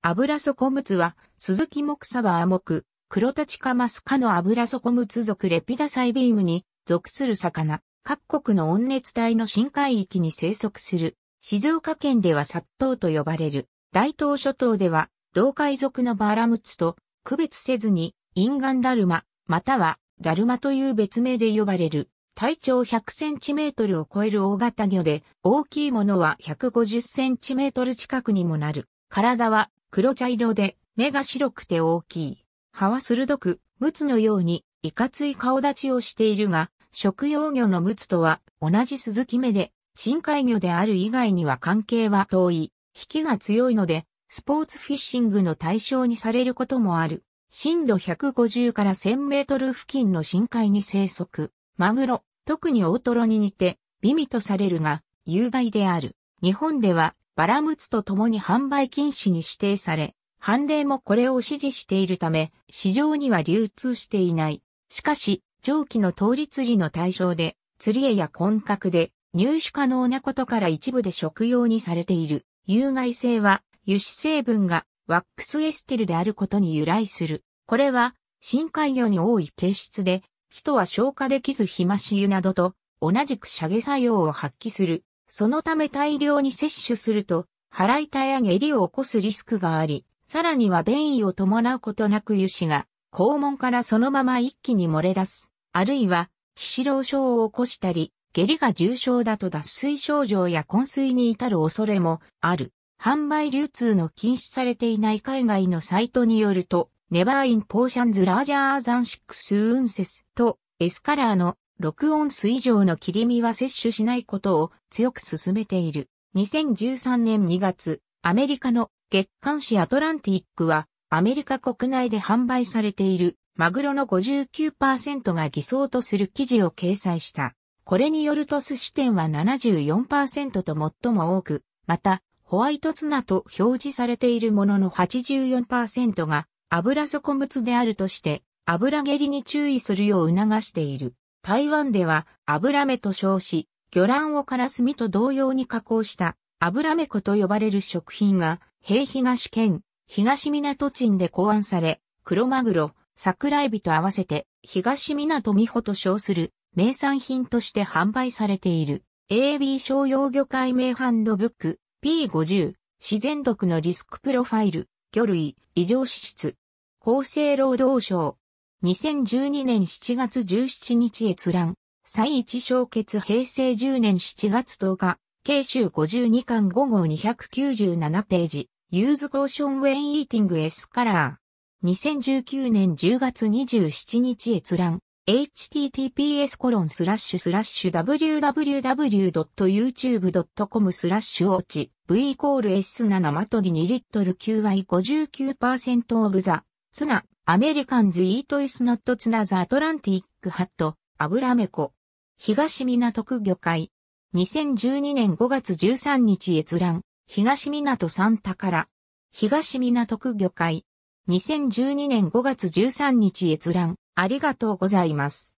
油底ツは、鈴木木ク、ク、黒立ちかマスカの油底ツ属レピダサイビームに属する魚、各国の温熱帯の深海域に生息する。静岡県では殺到と呼ばれる。大東諸島では、同海族のバーラムツと区別せずに、インガンダルマ、または、ダルマという別名で呼ばれる。体長100センチメートルを超える大型魚で、大きいものは150センチメートル近くにもなる。体は黒茶色で、目が白くて大きい。歯は鋭く、ムツのように、いかつい顔立ちをしているが、食用魚のムツとは同じ鈴木目で、深海魚である以外には関係は遠い、引きが強いので、スポーツフィッシングの対象にされることもある。深度150から1000メートル付近の深海に生息。マグロ、特に大トロに似て、美味とされるが、有害である。日本ではバラムツと共に販売禁止に指定され、判例もこれを支持しているため、市場には流通していない。しかし、上記の通り釣りの対象で、釣り絵や根格で入手可能なことから一部で食用にされている。有害性は油脂成分がワックスエステルであることに由来する。これは深海魚に多い形質で、人は消化できず日増し湯などと同じく下げ作用を発揮するそのため大量に摂取すると、腹痛や下痢を起こすリスクがあり、さらには便意を伴うことなく油脂が、肛門からそのまま一気に漏れ出す、あるいは、皮脂漏症を起こしたり、下痢が重症だと脱水症状や昏睡に至る恐れもある。販売流通の禁止されていない海外のサイトによると、ネバーインポーションズラージャーザンシックスウンセスとエスカラーの録音水以上の切り身は摂取しないことを強く勧めている。2013年2月、アメリカの月刊誌アトランティックは、アメリカ国内で販売されているマグロの59%が偽装とする記事を掲載した。これによると寿司店は74%と最も多く、また、ホワイトツナと表示されているものの84%が油底物であるとして、油蹴りに注意するよう促している。台湾では油目と称し、魚卵をからすみと同様に加工した油目粉と呼ばれる食品が、平東県、東港鎮で考案され、黒マグロ、桜エビと合わせて、東港美穂と称する名産品として販売されている。AB 商用魚介名ハンドブック P50 自然毒のリスクプロファイル、魚類、異常脂質。厚生労働省2012年7月17日閲覧、再一小決平成10年7月10日、慶州52巻5号297ページ、ユーズコーションウェイイーティングエスカラー。2019年10月27日閲覧、https コロンスラッシュスラッシュ www.youtube.com スラッシュオーチ v イコール S7 マトディ2リットル QY59% オブザ、ツナアメリカンズ・イート・イス・ノット・ツナザ・アトランティック・ハット、アブラメコ。東港区魚介。2012年5月13日閲覧。東港サンタカラ。東港区魚介。2012年5月13日閲覧。ありがとうございます。